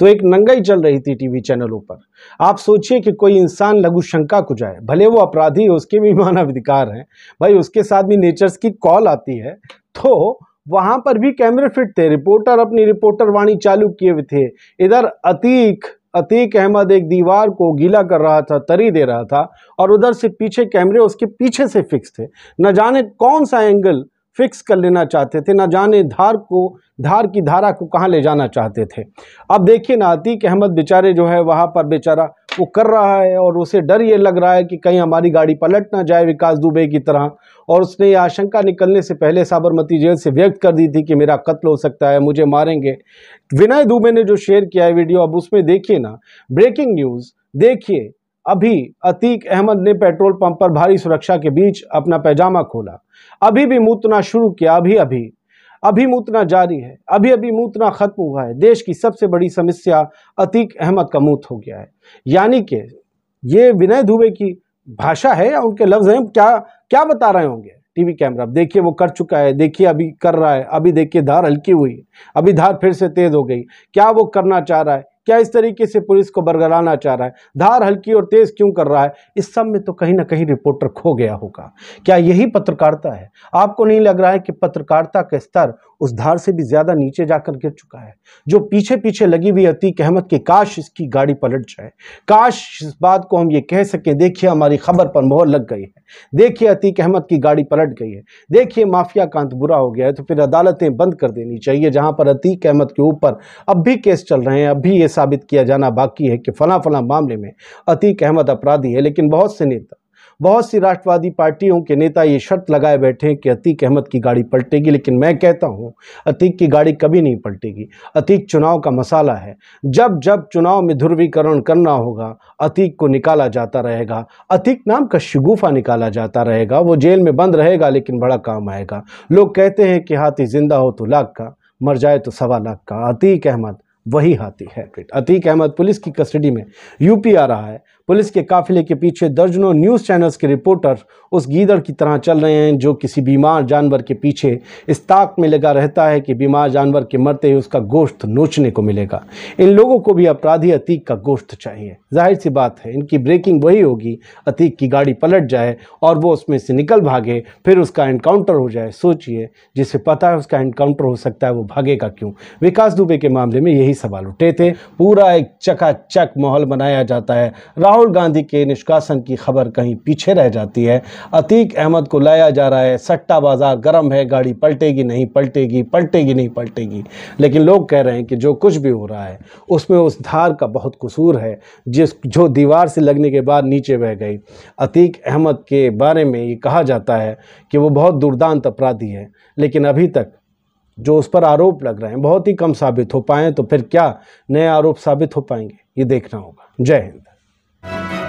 तो एक नंगाई चल रही थी टीवी चैनलों पर आप सोचिए कि कोई इंसान लघु शंका को जाए भले वो अपराधी हो उसके भी अधिकार हैं भाई उसके साथ भी नेचर्स की कॉल आती है तो वहाँ पर भी कैमरे फिट थे रिपोर्टर अपनी रिपोर्टर वाणी चालू किए हुए थे इधर अतीक अतीक अहमद एक दीवार को गीला कर रहा था तरी दे रहा था और उधर से पीछे कैमरे उसके पीछे से फिक्स थे न जाने कौन सा एंगल फिक्स कर लेना चाहते थे ना जाने धार को धार की धारा को कहाँ ले जाना चाहते थे अब देखिए ना आतीक अहमद बेचारे जो है वहाँ पर बेचारा वो कर रहा है और उसे डर ये लग रहा है कि कहीं हमारी गाड़ी पलट ना जाए विकास दुबे की तरह और उसने ये आशंका निकलने से पहले साबरमती जेल से व्यक्त कर दी थी कि मेरा कत्ल हो सकता है मुझे मारेंगे विनय दुबे ने जो शेयर किया है वीडियो अब उसमें देखिए ना ब्रेकिंग न्यूज़ देखिए अभी अतीक अहमद ने पेट्रोल पंप पर भारी सुरक्षा के बीच अपना पैजामा खोला अभी भी मूतना शुरू किया अभी अभी अभी मूतना जारी है अभी अभी मूतना खत्म हुआ है देश की सबसे बड़ी समस्या अतीक अहमद का मूत हो गया है यानी कि ये विनय दुबे की भाषा है या उनके लफ्ज़ हैं क्या क्या बता रहे होंगे टीवी कैमरा अब देखिए वो कर चुका है देखिए अभी कर रहा है अभी देखिए धार हल्की हुई अभी धार फिर से तेज़ हो गई क्या वो करना चाह रहा है क्या इस तरीके से पुलिस को बरगलाना चाह रहा है धार हल्की और तेज़ क्यों कर रहा है इस सब में तो कहीं ना कहीं रिपोर्टर खो गया होगा क्या यही पत्रकारिता है आपको नहीं लग रहा है कि पत्रकारिता का स्तर उस धार से भी ज़्यादा नीचे जाकर गिर चुका है जो पीछे पीछे लगी हुई अतीक अहमद की काश इसकी गाड़ी पलट जाए काश इस बात को हम ये कह सकें देखिए हमारी खबर पर मोहर लग गई है देखिए अतीक अहमद की गाड़ी पलट गई है देखिए माफिया कांत बुरा हो गया है तो फिर अदालतें बंद कर देनी चाहिए जहां पर अतीक अहमद के ऊपर अब भी केस चल रहे हैं अब भी ये साबित किया जाना बाकी है कि फला फला मामले में अतीक अहमद अपराधी है लेकिन बहुत से नेता बहुत सी राष्ट्रवादी पार्टियों के नेता ये शर्त लगाए बैठे हैं कि अतीक अहमद की गाड़ी पलटेगी लेकिन मैं कहता हूँ अतीक की गाड़ी कभी नहीं पलटेगी अतीक चुनाव का मसाला है जब जब चुनाव में ध्रुवीकरण करना होगा अतीक को निकाला जाता रहेगा अतीक नाम का शगुफा निकाला जाता रहेगा वो जेल में बंद रहेगा लेकिन बड़ा काम आएगा लोग कहते हैं कि हाथी जिंदा हो तो लाख का मर जाए तो सवा लाख का अतीक अहमद वही हाथी है अतीक अहमद पुलिस की कस्टडी में यूपी आ रहा है पुलिस के काफिले के पीछे दर्जनों न्यूज़ चैनल्स के रिपोर्टर उस गीदड़ की तरह चल रहे हैं जो किसी बीमार जानवर के पीछे इस ताक में लगा रहता है कि बीमार जानवर के मरते ही उसका गोश्त नोचने को मिलेगा इन लोगों को भी अपराधी अतीक का गोश्त चाहिए जाहिर सी बात है इनकी ब्रेकिंग वही होगी अतीक की गाड़ी पलट जाए और वो उसमें से निकल भागे फिर उसका इनकाउंटर हो जाए सोचिए जिसे पता है उसका इनकाउंटर हो सकता है वो भागेगा क्यों विकास दुबे के मामले में यही सवाल उठे थे पूरा एक चकाचक माहौल बनाया जाता है राहुल राहुल गांधी के निष्कासन की खबर कहीं पीछे रह जाती है अतीक अहमद को लाया जा रहा है सट्टा बाज़ार गर्म है गाड़ी पलटेगी नहीं पलटेगी पलटेगी नहीं पलटेगी लेकिन लोग कह रहे हैं कि जो कुछ भी हो रहा है उसमें उस धार का बहुत कसूर है जिस जो दीवार से लगने के बाद नीचे बह गई अतीक अहमद के बारे में ये कहा जाता है कि वो बहुत दुर्दांत अपराधी है लेकिन अभी तक जो उस पर आरोप लग रहे हैं बहुत ही कम साबित हो पाए तो फिर क्या नए आरोप साबित हो पाएंगे ये देखना होगा जय हिंद Bye.